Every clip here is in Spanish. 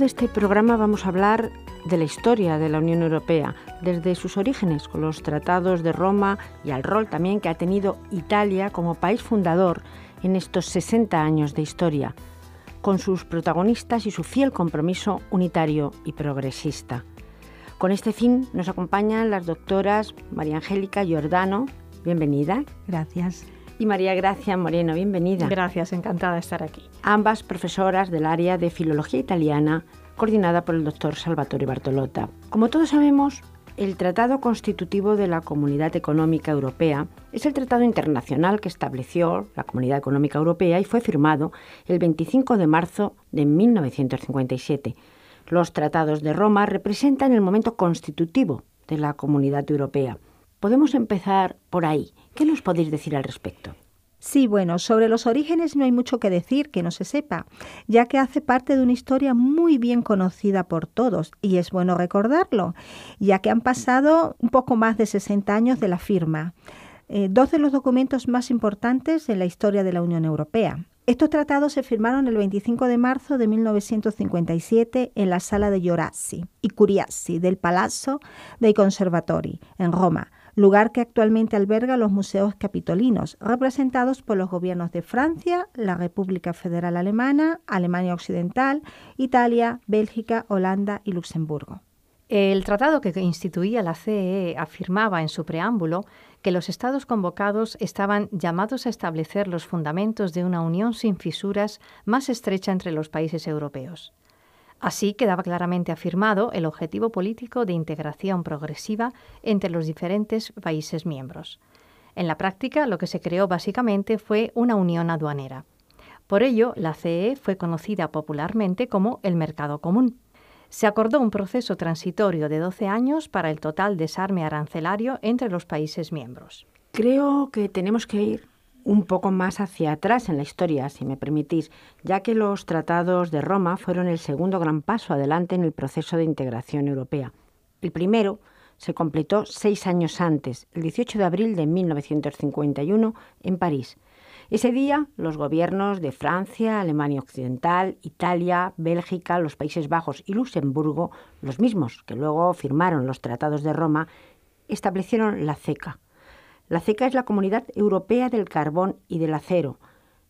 de este programa vamos a hablar de la historia de la Unión Europea, desde sus orígenes con los tratados de Roma y al rol también que ha tenido Italia como país fundador en estos 60 años de historia, con sus protagonistas y su fiel compromiso unitario y progresista. Con este fin nos acompañan las doctoras María Angélica Giordano, bienvenida. Gracias y María Gracia Moreno. Bienvenida. Gracias, encantada de estar aquí. Ambas profesoras del área de Filología Italiana, coordinada por el doctor Salvatore Bartolotta. Como todos sabemos, el Tratado Constitutivo de la Comunidad Económica Europea es el tratado internacional que estableció la Comunidad Económica Europea y fue firmado el 25 de marzo de 1957. Los tratados de Roma representan el momento constitutivo de la Comunidad Europea. Podemos empezar por ahí. ¿Qué nos podéis decir al respecto? Sí, bueno, sobre los orígenes no hay mucho que decir que no se sepa, ya que hace parte de una historia muy bien conocida por todos, y es bueno recordarlo, ya que han pasado un poco más de 60 años de la firma, eh, dos de los documentos más importantes en la historia de la Unión Europea. Estos tratados se firmaron el 25 de marzo de 1957 en la sala de Llorazzi y Curiasi, del Palazzo dei Conservatori, en Roma, lugar que actualmente alberga los museos capitolinos, representados por los gobiernos de Francia, la República Federal Alemana, Alemania Occidental, Italia, Bélgica, Holanda y Luxemburgo. El tratado que instituía la CEE e afirmaba en su preámbulo que los estados convocados estaban llamados a establecer los fundamentos de una unión sin fisuras más estrecha entre los países europeos. Así quedaba claramente afirmado el objetivo político de integración progresiva entre los diferentes países miembros. En la práctica, lo que se creó básicamente fue una unión aduanera. Por ello, la CE e fue conocida popularmente como el mercado común. Se acordó un proceso transitorio de 12 años para el total desarme arancelario entre los países miembros. Creo que tenemos que ir un poco más hacia atrás en la historia, si me permitís, ya que los tratados de Roma fueron el segundo gran paso adelante en el proceso de integración europea. El primero se completó seis años antes, el 18 de abril de 1951, en París. Ese día, los gobiernos de Francia, Alemania Occidental, Italia, Bélgica, los Países Bajos y Luxemburgo, los mismos que luego firmaron los tratados de Roma, establecieron la CECA, la CECA es la Comunidad Europea del Carbón y del Acero.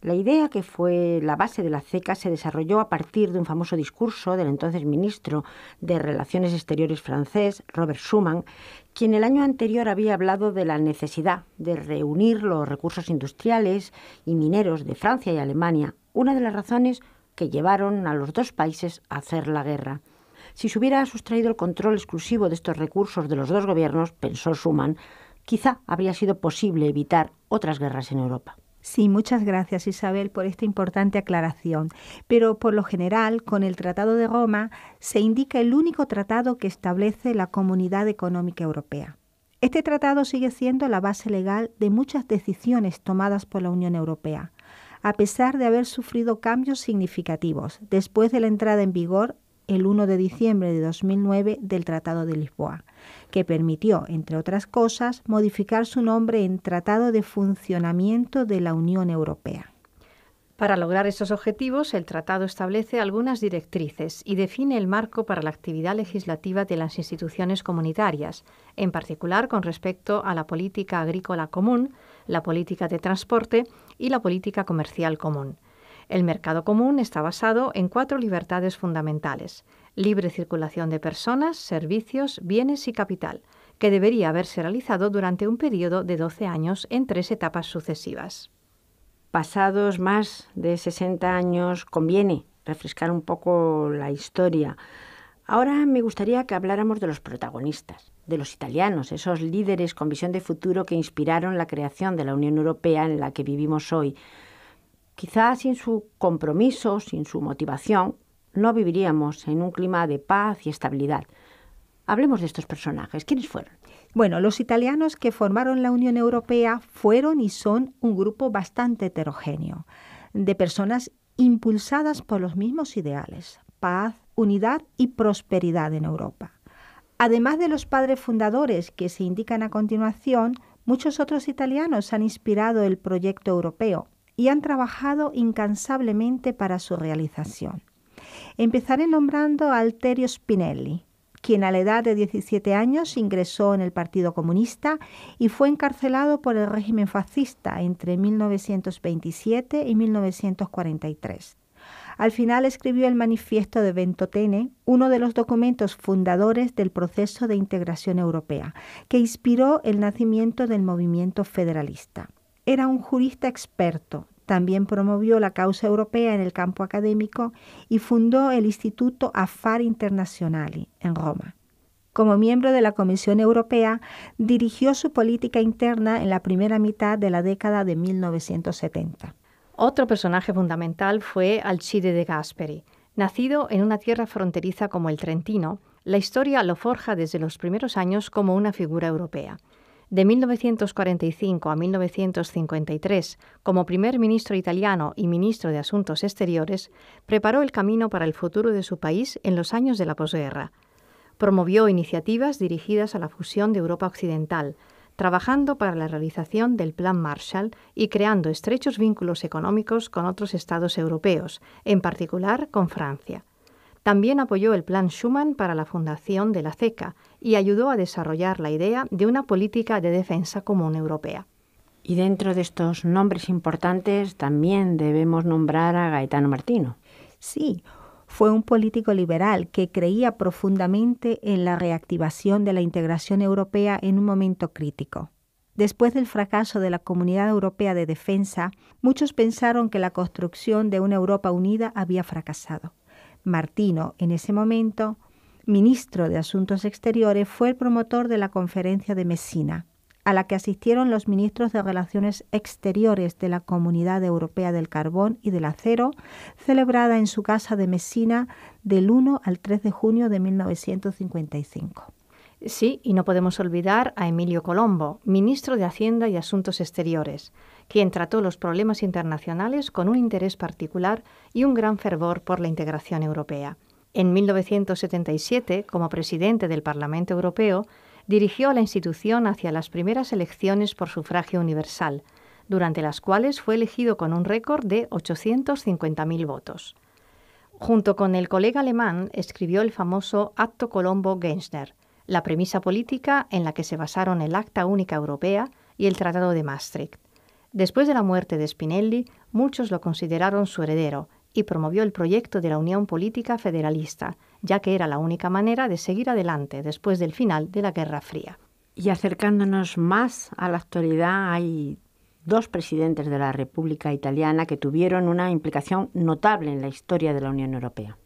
La idea que fue la base de la CECA se desarrolló a partir de un famoso discurso del entonces ministro de Relaciones Exteriores francés, Robert Schuman, quien el año anterior había hablado de la necesidad de reunir los recursos industriales y mineros de Francia y Alemania, una de las razones que llevaron a los dos países a hacer la guerra. Si se hubiera sustraído el control exclusivo de estos recursos de los dos gobiernos, pensó Schuman, quizá habría sido posible evitar otras guerras en Europa. Sí, muchas gracias Isabel por esta importante aclaración. Pero por lo general, con el Tratado de Roma se indica el único tratado que establece la Comunidad Económica Europea. Este tratado sigue siendo la base legal de muchas decisiones tomadas por la Unión Europea, a pesar de haber sufrido cambios significativos después de la entrada en vigor el 1 de diciembre de 2009 del Tratado de Lisboa, que permitió, entre otras cosas, modificar su nombre en Tratado de Funcionamiento de la Unión Europea. Para lograr estos objetivos, el tratado establece algunas directrices y define el marco para la actividad legislativa de las instituciones comunitarias, en particular con respecto a la política agrícola común, la política de transporte y la política comercial común. El mercado común está basado en cuatro libertades fundamentales. Libre circulación de personas, servicios, bienes y capital, que debería haberse realizado durante un periodo de 12 años en tres etapas sucesivas. Pasados más de 60 años, conviene refrescar un poco la historia. Ahora me gustaría que habláramos de los protagonistas, de los italianos, esos líderes con visión de futuro que inspiraron la creación de la Unión Europea en la que vivimos hoy. Quizás sin su compromiso, sin su motivación, no viviríamos en un clima de paz y estabilidad. Hablemos de estos personajes. ¿Quiénes fueron? Bueno, los italianos que formaron la Unión Europea fueron y son un grupo bastante heterogéneo, de personas impulsadas por los mismos ideales, paz, unidad y prosperidad en Europa. Además de los padres fundadores que se indican a continuación, muchos otros italianos han inspirado el proyecto europeo, y han trabajado incansablemente para su realización. Empezaré nombrando a Alterio Spinelli, quien a la edad de 17 años ingresó en el Partido Comunista y fue encarcelado por el régimen fascista entre 1927 y 1943. Al final escribió el Manifiesto de Ventotene, uno de los documentos fundadores del proceso de integración europea, que inspiró el nacimiento del movimiento federalista. Era un jurista experto. También promovió la causa europea en el campo académico y fundó el Instituto Affari Internazionali en Roma. Como miembro de la Comisión Europea, dirigió su política interna en la primera mitad de la década de 1970. Otro personaje fundamental fue Alcide de Gasperi. Nacido en una tierra fronteriza como el Trentino, la historia lo forja desde los primeros años como una figura europea. De 1945 a 1953, como primer ministro italiano y ministro de Asuntos Exteriores, preparó el camino para el futuro de su país en los años de la posguerra. Promovió iniciativas dirigidas a la fusión de Europa Occidental, trabajando para la realización del Plan Marshall y creando estrechos vínculos económicos con otros estados europeos, en particular con Francia. También apoyó el plan Schuman para la fundación de la CECA y ayudó a desarrollar la idea de una política de defensa común europea. Y dentro de estos nombres importantes también debemos nombrar a Gaetano Martino. Sí, fue un político liberal que creía profundamente en la reactivación de la integración europea en un momento crítico. Después del fracaso de la Comunidad Europea de Defensa, muchos pensaron que la construcción de una Europa unida había fracasado. Martino, en ese momento ministro de Asuntos Exteriores, fue el promotor de la conferencia de Messina, a la que asistieron los ministros de Relaciones Exteriores de la Comunidad Europea del Carbón y del Acero, celebrada en su casa de Messina del 1 al 3 de junio de 1955. Sí, y no podemos olvidar a Emilio Colombo, ministro de Hacienda y Asuntos Exteriores, quien trató los problemas internacionales con un interés particular y un gran fervor por la integración europea. En 1977, como presidente del Parlamento Europeo, dirigió a la institución hacia las primeras elecciones por sufragio universal, durante las cuales fue elegido con un récord de 850.000 votos. Junto con el colega alemán escribió el famoso Acto Colombo-Gensner, la premisa política en la que se basaron el Acta Única Europea y el Tratado de Maastricht. Después de la muerte de Spinelli, muchos lo consideraron su heredero y promovió el proyecto de la Unión Política Federalista, ya que era la única manera de seguir adelante después del final de la Guerra Fría. Y acercándonos más a la actualidad, hay dos presidentes de la República Italiana que tuvieron una implicación notable en la historia de la Unión Europea.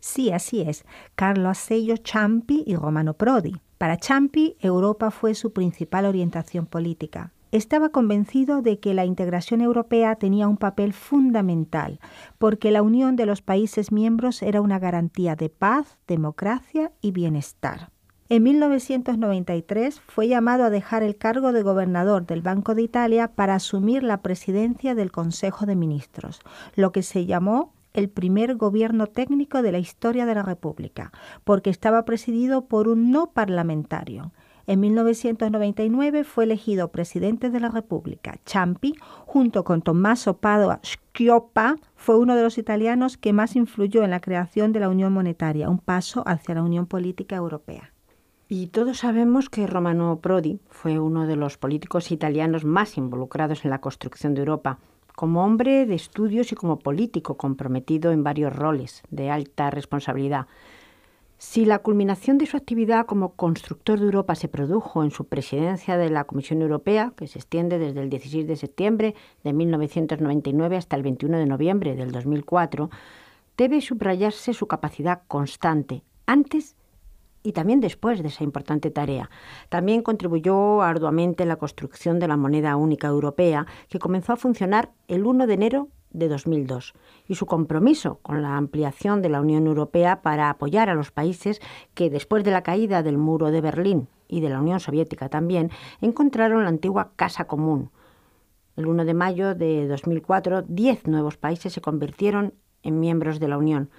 Sí, así es. Carlo Asello Ciampi y Romano Prodi. Para Ciampi, Europa fue su principal orientación política estaba convencido de que la integración europea tenía un papel fundamental, porque la unión de los países miembros era una garantía de paz, democracia y bienestar. En 1993 fue llamado a dejar el cargo de gobernador del Banco de Italia para asumir la presidencia del Consejo de Ministros, lo que se llamó el primer gobierno técnico de la historia de la República, porque estaba presidido por un no parlamentario. En 1999 fue elegido presidente de la República. Champi, junto con Tommaso Padoa Schioppa, fue uno de los italianos que más influyó en la creación de la Unión Monetaria, un paso hacia la Unión Política Europea. Y todos sabemos que Romano Prodi fue uno de los políticos italianos más involucrados en la construcción de Europa, como hombre de estudios y como político comprometido en varios roles de alta responsabilidad. Si la culminación de su actividad como constructor de Europa se produjo en su presidencia de la Comisión Europea, que se extiende desde el 16 de septiembre de 1999 hasta el 21 de noviembre del 2004, debe subrayarse su capacidad constante, antes y también después de esa importante tarea. También contribuyó arduamente en la construcción de la moneda única europea, que comenzó a funcionar el 1 de enero de 2002 y su compromiso con la ampliación de la Unión Europea para apoyar a los países que después de la caída del muro de Berlín y de la Unión Soviética también encontraron la antigua Casa Común. El 1 de mayo de 2004, 10 nuevos países se convirtieron en miembros de la Unión.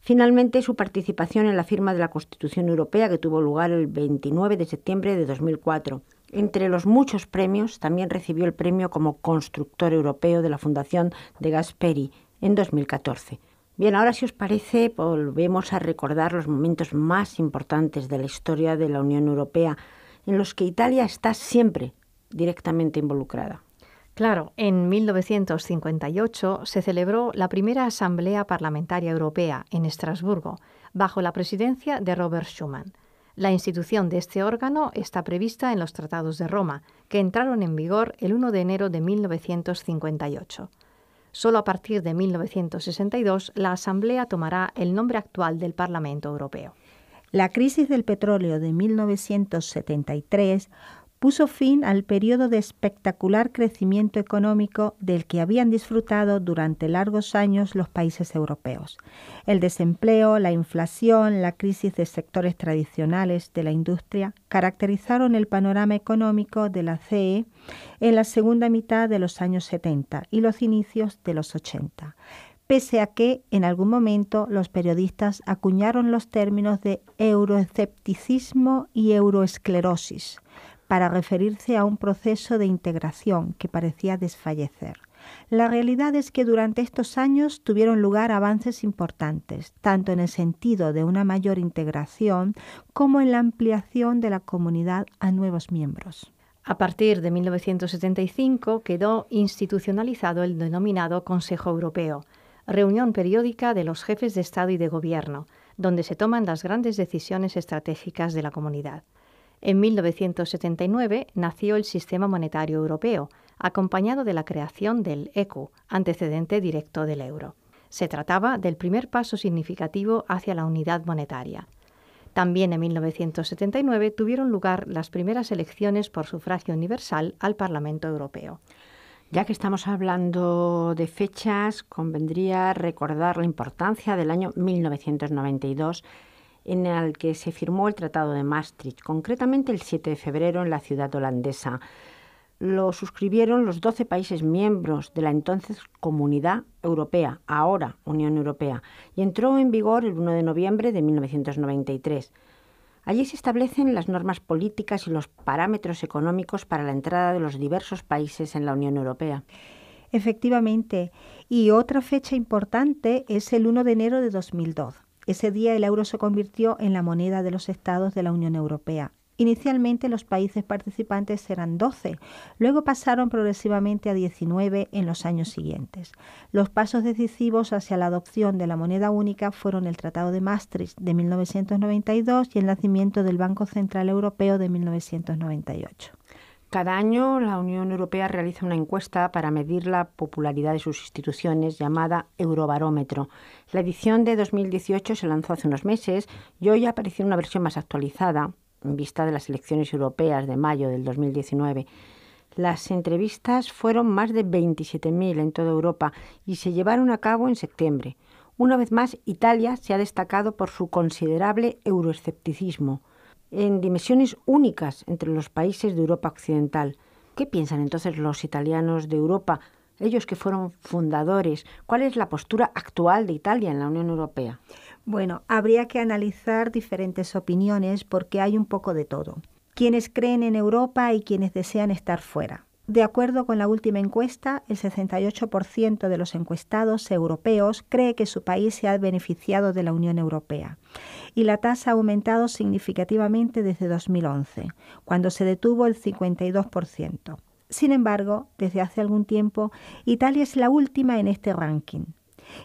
Finalmente, su participación en la firma de la Constitución Europea, que tuvo lugar el 29 de septiembre de 2004. Entre los muchos premios, también recibió el premio como constructor europeo de la Fundación de Gasperi en 2014. Bien, ahora si os parece, volvemos a recordar los momentos más importantes de la historia de la Unión Europea, en los que Italia está siempre directamente involucrada. Claro, en 1958 se celebró la primera Asamblea Parlamentaria Europea en Estrasburgo, bajo la presidencia de Robert Schuman. La institución de este órgano está prevista en los Tratados de Roma, que entraron en vigor el 1 de enero de 1958. Solo a partir de 1962 la Asamblea tomará el nombre actual del Parlamento Europeo. La crisis del petróleo de 1973 puso fin al periodo de espectacular crecimiento económico del que habían disfrutado durante largos años los países europeos. El desempleo, la inflación, la crisis de sectores tradicionales de la industria caracterizaron el panorama económico de la CE en la segunda mitad de los años 70 y los inicios de los 80 pese a que en algún momento los periodistas acuñaron los términos de euroescepticismo y euroesclerosis para referirse a un proceso de integración que parecía desfallecer. La realidad es que durante estos años tuvieron lugar avances importantes, tanto en el sentido de una mayor integración como en la ampliación de la comunidad a nuevos miembros. A partir de 1975 quedó institucionalizado el denominado Consejo Europeo, reunión periódica de los jefes de Estado y de Gobierno, donde se toman las grandes decisiones estratégicas de la comunidad. En 1979 nació el Sistema Monetario Europeo, acompañado de la creación del ECU, antecedente directo del euro. Se trataba del primer paso significativo hacia la unidad monetaria. También en 1979 tuvieron lugar las primeras elecciones por sufragio universal al Parlamento Europeo. Ya que estamos hablando de fechas, convendría recordar la importancia del año 1992 en el que se firmó el Tratado de Maastricht, concretamente el 7 de febrero en la ciudad holandesa. Lo suscribieron los 12 países miembros de la entonces Comunidad Europea, ahora Unión Europea, y entró en vigor el 1 de noviembre de 1993. Allí se establecen las normas políticas y los parámetros económicos para la entrada de los diversos países en la Unión Europea. Efectivamente, y otra fecha importante es el 1 de enero de 2002. Ese día el euro se convirtió en la moneda de los estados de la Unión Europea. Inicialmente los países participantes eran 12, luego pasaron progresivamente a 19 en los años siguientes. Los pasos decisivos hacia la adopción de la moneda única fueron el Tratado de Maastricht de 1992 y el nacimiento del Banco Central Europeo de 1998. Cada año la Unión Europea realiza una encuesta para medir la popularidad de sus instituciones llamada Eurobarómetro. La edición de 2018 se lanzó hace unos meses y hoy apareció una versión más actualizada en vista de las elecciones europeas de mayo del 2019. Las entrevistas fueron más de 27.000 en toda Europa y se llevaron a cabo en septiembre. Una vez más, Italia se ha destacado por su considerable euroescepticismo en dimensiones únicas entre los países de Europa Occidental. ¿Qué piensan entonces los italianos de Europa, ellos que fueron fundadores? ¿Cuál es la postura actual de Italia en la Unión Europea? Bueno, habría que analizar diferentes opiniones porque hay un poco de todo. Quienes creen en Europa y quienes desean estar fuera. De acuerdo con la última encuesta, el 68% de los encuestados europeos cree que su país se ha beneficiado de la Unión Europea y la tasa ha aumentado significativamente desde 2011, cuando se detuvo el 52%. Sin embargo, desde hace algún tiempo, Italia es la última en este ranking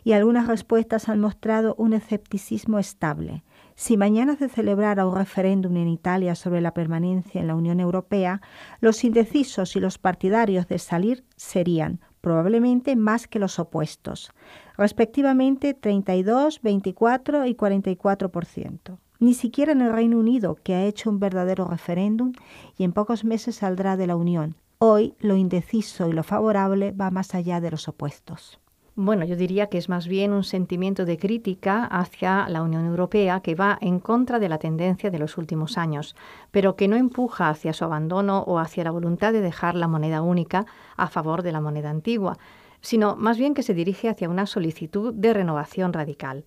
y algunas respuestas han mostrado un escepticismo estable, si mañana se celebrara un referéndum en Italia sobre la permanencia en la Unión Europea, los indecisos y los partidarios de salir serían, probablemente más que los opuestos, respectivamente 32, 24 y 44%. Ni siquiera en el Reino Unido, que ha hecho un verdadero referéndum y en pocos meses saldrá de la Unión. Hoy lo indeciso y lo favorable va más allá de los opuestos. Bueno, yo diría que es más bien un sentimiento de crítica hacia la Unión Europea que va en contra de la tendencia de los últimos años, pero que no empuja hacia su abandono o hacia la voluntad de dejar la moneda única a favor de la moneda antigua, sino más bien que se dirige hacia una solicitud de renovación radical.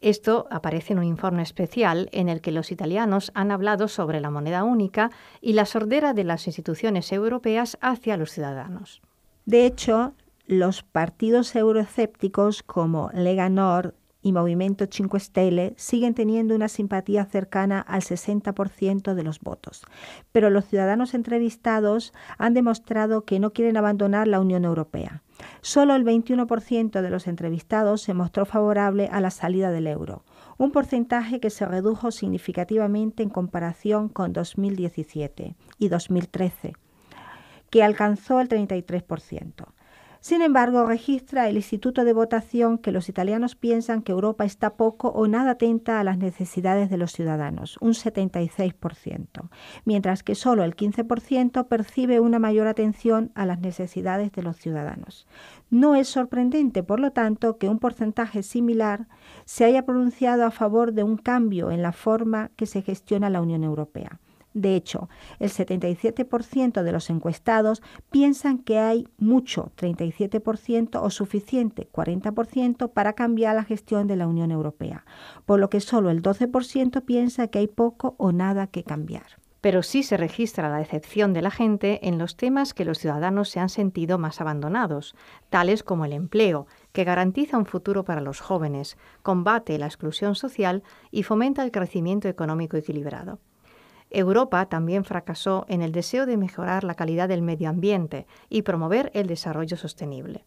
Esto aparece en un informe especial en el que los italianos han hablado sobre la moneda única y la sordera de las instituciones europeas hacia los ciudadanos. De hecho, los partidos euroescépticos como Lega Nord y Movimiento 5 Stelle siguen teniendo una simpatía cercana al 60% de los votos, pero los ciudadanos entrevistados han demostrado que no quieren abandonar la Unión Europea. Solo el 21% de los entrevistados se mostró favorable a la salida del euro, un porcentaje que se redujo significativamente en comparación con 2017 y 2013, que alcanzó el 33%. Sin embargo, registra el Instituto de Votación que los italianos piensan que Europa está poco o nada atenta a las necesidades de los ciudadanos, un 76%, mientras que solo el 15% percibe una mayor atención a las necesidades de los ciudadanos. No es sorprendente, por lo tanto, que un porcentaje similar se haya pronunciado a favor de un cambio en la forma que se gestiona la Unión Europea. De hecho, el 77% de los encuestados piensan que hay mucho, 37%, o suficiente, 40%, para cambiar la gestión de la Unión Europea, por lo que solo el 12% piensa que hay poco o nada que cambiar pero sí se registra la decepción de la gente en los temas que los ciudadanos se han sentido más abandonados, tales como el empleo, que garantiza un futuro para los jóvenes, combate la exclusión social y fomenta el crecimiento económico equilibrado. Europa también fracasó en el deseo de mejorar la calidad del medio ambiente y promover el desarrollo sostenible.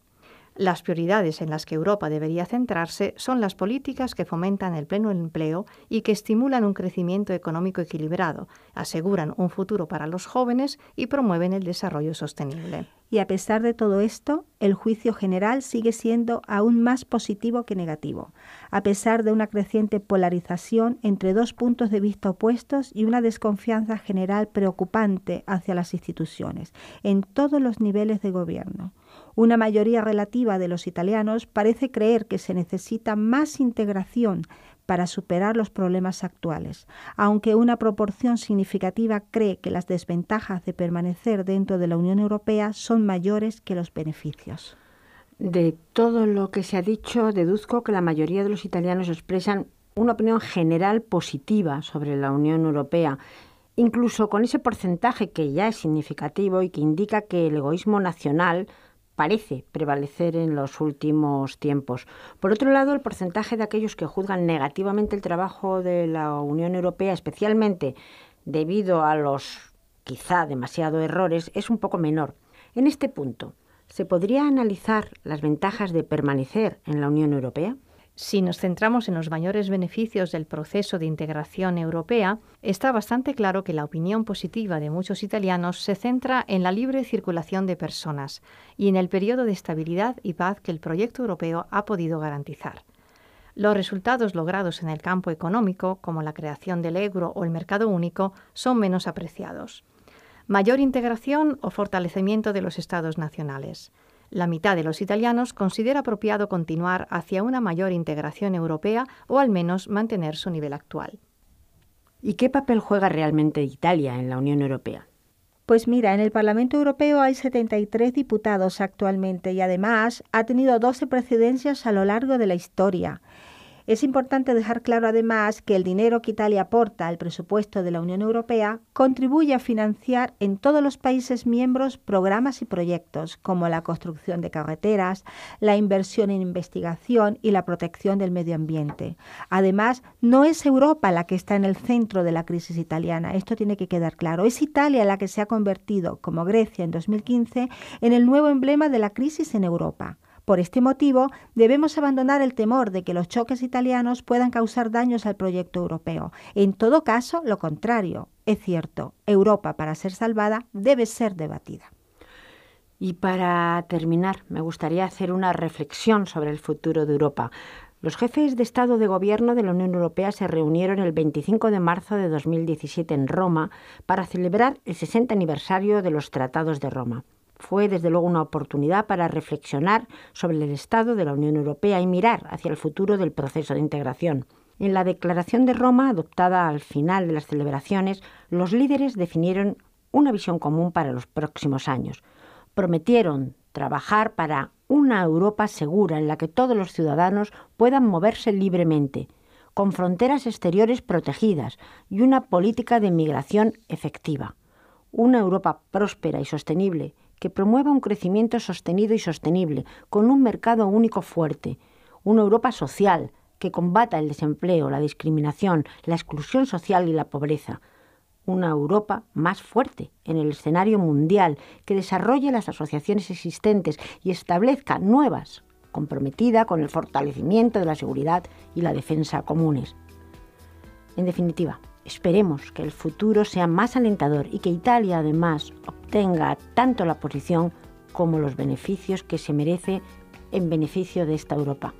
Las prioridades en las que Europa debería centrarse son las políticas que fomentan el pleno empleo y que estimulan un crecimiento económico equilibrado, aseguran un futuro para los jóvenes y promueven el desarrollo sostenible. Y a pesar de todo esto, el juicio general sigue siendo aún más positivo que negativo, a pesar de una creciente polarización entre dos puntos de vista opuestos y una desconfianza general preocupante hacia las instituciones, en todos los niveles de gobierno. Una mayoría relativa de los italianos parece creer que se necesita más integración para superar los problemas actuales, aunque una proporción significativa cree que las desventajas de permanecer dentro de la Unión Europea son mayores que los beneficios. De todo lo que se ha dicho, deduzco que la mayoría de los italianos expresan una opinión general positiva sobre la Unión Europea, incluso con ese porcentaje que ya es significativo y que indica que el egoísmo nacional parece prevalecer en los últimos tiempos. Por otro lado, el porcentaje de aquellos que juzgan negativamente el trabajo de la Unión Europea, especialmente debido a los quizá demasiado errores, es un poco menor. En este punto, ¿se podría analizar las ventajas de permanecer en la Unión Europea? Si nos centramos en los mayores beneficios del proceso de integración europea, está bastante claro que la opinión positiva de muchos italianos se centra en la libre circulación de personas y en el periodo de estabilidad y paz que el proyecto europeo ha podido garantizar. Los resultados logrados en el campo económico, como la creación del euro o el mercado único, son menos apreciados. Mayor integración o fortalecimiento de los estados nacionales la mitad de los italianos considera apropiado continuar hacia una mayor integración europea o al menos mantener su nivel actual. ¿Y qué papel juega realmente Italia en la Unión Europea? Pues mira, en el Parlamento Europeo hay 73 diputados actualmente y además ha tenido 12 precedencias a lo largo de la historia. Es importante dejar claro además que el dinero que Italia aporta al presupuesto de la Unión Europea contribuye a financiar en todos los países miembros programas y proyectos como la construcción de carreteras, la inversión en investigación y la protección del medio ambiente. Además, no es Europa la que está en el centro de la crisis italiana, esto tiene que quedar claro. Es Italia la que se ha convertido, como Grecia en 2015, en el nuevo emblema de la crisis en Europa. Por este motivo, debemos abandonar el temor de que los choques italianos puedan causar daños al proyecto europeo. En todo caso, lo contrario. Es cierto, Europa, para ser salvada, debe ser debatida. Y para terminar, me gustaría hacer una reflexión sobre el futuro de Europa. Los jefes de Estado de Gobierno de la Unión Europea se reunieron el 25 de marzo de 2017 en Roma para celebrar el 60 aniversario de los tratados de Roma. Fue desde luego una oportunidad para reflexionar sobre el estado de la Unión Europea y mirar hacia el futuro del proceso de integración. En la Declaración de Roma, adoptada al final de las celebraciones, los líderes definieron una visión común para los próximos años. Prometieron trabajar para una Europa segura en la que todos los ciudadanos puedan moverse libremente, con fronteras exteriores protegidas y una política de migración efectiva. Una Europa próspera y sostenible que promueva un crecimiento sostenido y sostenible, con un mercado único fuerte, una Europa social que combata el desempleo, la discriminación, la exclusión social y la pobreza, una Europa más fuerte en el escenario mundial, que desarrolle las asociaciones existentes y establezca nuevas, comprometida con el fortalecimiento de la seguridad y la defensa comunes. En definitiva, Esperemos que el futuro sea más alentador y que Italia además obtenga tanto la posición como los beneficios que se merece en beneficio de esta Europa.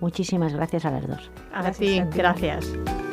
Muchísimas gracias a las dos. gracias. gracias.